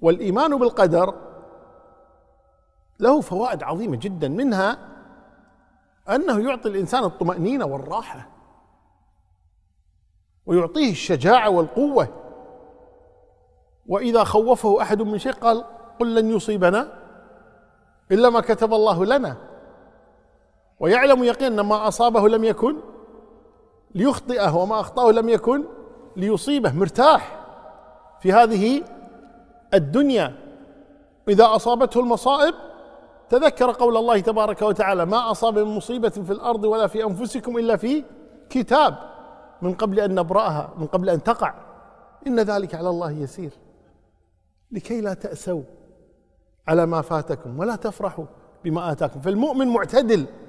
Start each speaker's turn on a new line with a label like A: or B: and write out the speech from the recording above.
A: والايمان بالقدر له فوائد عظيمه جدا منها انه يعطي الانسان الطمانينه والراحه ويعطيه الشجاعه والقوه واذا خوفه احد من شيء قال قل لن يصيبنا الا ما كتب الله لنا ويعلم يقينا ما اصابه لم يكن ليخطئه وما اخطاه لم يكن ليصيبه مرتاح في هذه الدنيا إذا أصابته المصائب تذكر قول الله تبارك وتعالى ما أصاب من مصيبة في الأرض ولا في أنفسكم إلا في كتاب من قبل أن نبرأها من قبل أن تقع إن ذلك على الله يسير لكي لا تأسوا على ما فاتكم ولا تفرحوا بما
B: آتاكم فالمؤمن معتدل